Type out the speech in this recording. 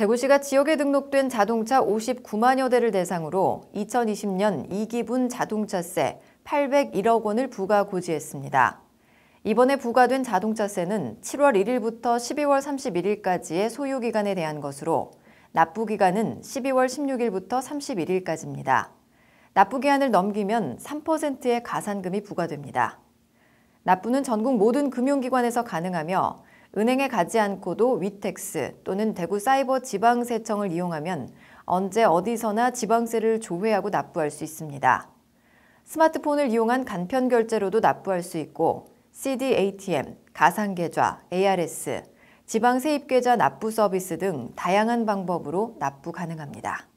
대구시가 지역에 등록된 자동차 59만여 대를 대상으로 2020년 2기분 자동차세 801억 원을 부과 고지했습니다. 이번에 부과된 자동차세는 7월 1일부터 12월 31일까지의 소요기간에 대한 것으로 납부기간은 12월 16일부터 31일까지입니다. 납부기한을 넘기면 3%의 가산금이 부과됩니다. 납부는 전국 모든 금융기관에서 가능하며 은행에 가지 않고도 위텍스 또는 대구 사이버 지방세청을 이용하면 언제 어디서나 지방세를 조회하고 납부할 수 있습니다. 스마트폰을 이용한 간편 결제로도 납부할 수 있고 CD ATM, 가상계좌, ARS, 지방세입계좌 납부 서비스 등 다양한 방법으로 납부 가능합니다.